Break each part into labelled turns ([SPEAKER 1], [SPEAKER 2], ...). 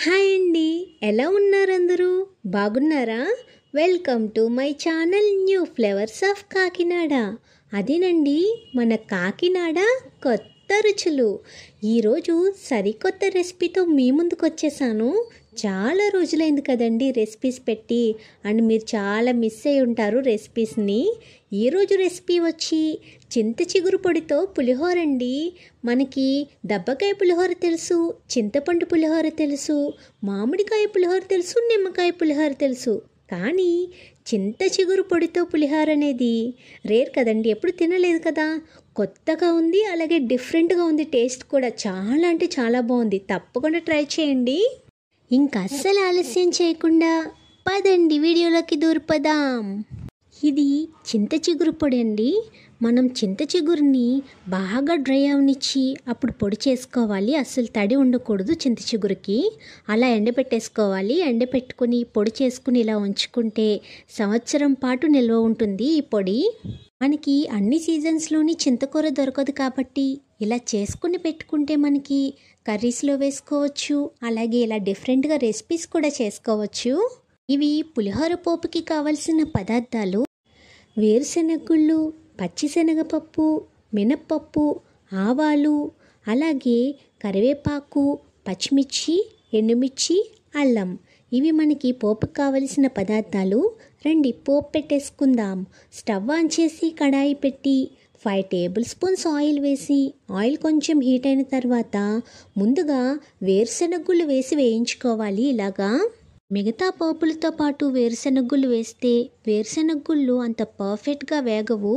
[SPEAKER 1] hi అండి ఎలా ఉన్నారు అందరూ బాగున్నారా welcome to my channel new flavours of Kakinada అదేనండి మన కాకినాడ కొత్త రుచులు ఈరోజు సరికొత్త రెసిపీతో మీ ముందుకు వచ్చేసాను చాలా రోజులైంది కదండి రెసిపీస్ పెట్టి అండ్ మీరు చాలా మిస్ అయి ఉంటారు రెసిపీస్ని ఈరోజు రెసిపీ వచ్చి చింత చిగురు పొడితో పులిహోర అండి మనకి దబ్బకాయ పులిహోర తెలుసు చింతపండు పులిహోర తెలుసు మామిడికాయ పులిహోర తెలుసు నిమ్మకాయ పులిహోర తెలుసు కానీ చింత చిగురు పొడితో పులిహోర అనేది రేర్ కదండి ఎప్పుడు తినలేదు కదా కొత్తగా ఉంది అలాగే డిఫరెంట్గా ఉంది టేస్ట్ కూడా చాలా అంటే చాలా బాగుంది తప్పకుండా ట్రై చేయండి ఇంకా అస్సలు ఆలస్యం చేయకుండా పదండి వీడియోలోకి దూర్పదాం ఇది చింత చిగురు పొడి అండి మనం చింత చిగురిని బాగా డ్రై అవనిచ్చి అప్పుడు పొడి చేసుకోవాలి అస్సలు తడి ఉండకూడదు చింత చిగురికి అలా ఎండబెట్టేసుకోవాలి ఎండబెట్టుకుని పొడి చేసుకుని ఇలా ఉంచుకుంటే సంవత్సరం పాటు నిల్వ ఉంటుంది ఈ పొడి మనకి అన్ని సీజన్స్లోని చింతకూర దొరకదు కాబట్టి ఇలా చేసుకుని పెట్టుకుంటే మనకి కర్రీస్లో వేసుకోవచ్చు అలాగే ఇలా డిఫరెంట్గా రెసిపీస్ కూడా చేసుకోవచ్చు ఇవి పులిహోర పోపుకి కావలసిన పదార్థాలు వేరుశెనగుళ్ళు పచ్చిశనగపప్పు మినప్పప్పు ఆవాలు అలాగే కరివేపాకు పచ్చిమిర్చి ఎండుమిర్చి అల్లం ఇవి మనకి పోపుకి కావలసిన పదార్థాలు రండి పోపు పెట్టేసుకుందాం స్టవ్ ఆన్ చేసి కడాయి పెట్టి ఫైవ్ టేబుల్ స్పూన్స్ ఆయిల్ వేసి ఆయిల్ కొంచెం హీట్ అయిన తర్వాత ముందుగా వేరుశెనగుళ్ళు వేసి వేయించుకోవాలి ఇలాగా మిగతా పప్పులతో పాటు వేరుశెనగుళ్ళు వేస్తే వేరుశెనగ్గుళ్ళు అంత పర్ఫెక్ట్గా వేగవు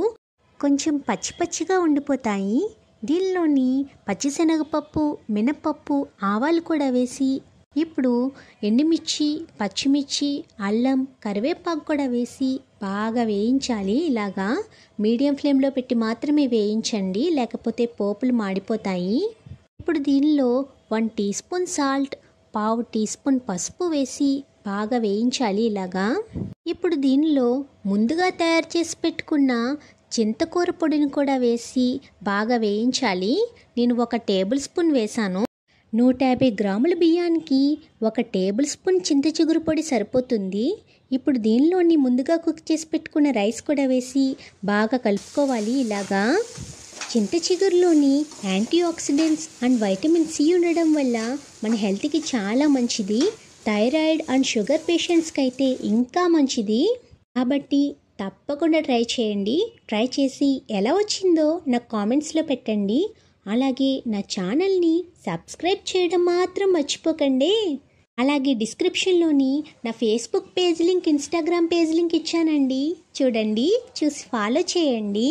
[SPEAKER 1] కొంచెం పచ్చి పచ్చిగా ఉండిపోతాయి దీనిలోని పచ్చిశనగపప్పు మినపప్పు ఆవాలు కూడా వేసి ఇప్పుడు ఎండుమిర్చి పచ్చిమిర్చి అల్లం కరివేపాకు కూడా వేసి బాగా వేయించాలి ఇలాగా మీడియం ఫ్లేమ్లో పెట్టి మాత్రమే వేయించండి లేకపోతే పోపులు మాడిపోతాయి ఇప్పుడు దీనిలో వన్ టీ స్పూన్ సాల్ట్ పావు టీ స్పూన్ పసుపు వేసి బాగా వేయించాలి ఇలాగా ఇప్పుడు దీనిలో ముందుగా తయారు చేసి పెట్టుకున్న చింతకూర పొడిని కూడా వేసి బాగా వేయించాలి నేను ఒక టేబుల్ స్పూన్ వేశాను నూట యాభై గ్రాముల బియ్యానికి ఒక టేబుల్ స్పూన్ చింత చిగురు పొడి సరిపోతుంది ఇప్పుడు దీనిలోని ముందుగా కుక్ చేసి పెట్టుకున్న రైస్ కూడా వేసి బాగా కలుపుకోవాలి ఇలాగా చింత చిగురులోని antioxidants and vitamin C ఉండడం వల్ల మన హెల్త్కి చాలా మంచిది థైరాయిడ్ అండ్ షుగర్ పేషెంట్స్కి అయితే ఇంకా మంచిది కాబట్టి తప్పకుండా ట్రై చేయండి ట్రై చేసి ఎలా వచ్చిందో నాకు కామెంట్స్లో పెట్టండి అలాగే నా ఛానల్ని సబ్స్క్రైబ్ చేయడం మాత్రం మర్చిపోకండి అలాగే డిస్క్రిప్షన్లోని నా Facebook page link Instagram page link ఇచ్చానండి చూడండి చూసి ఫాలో చేయండి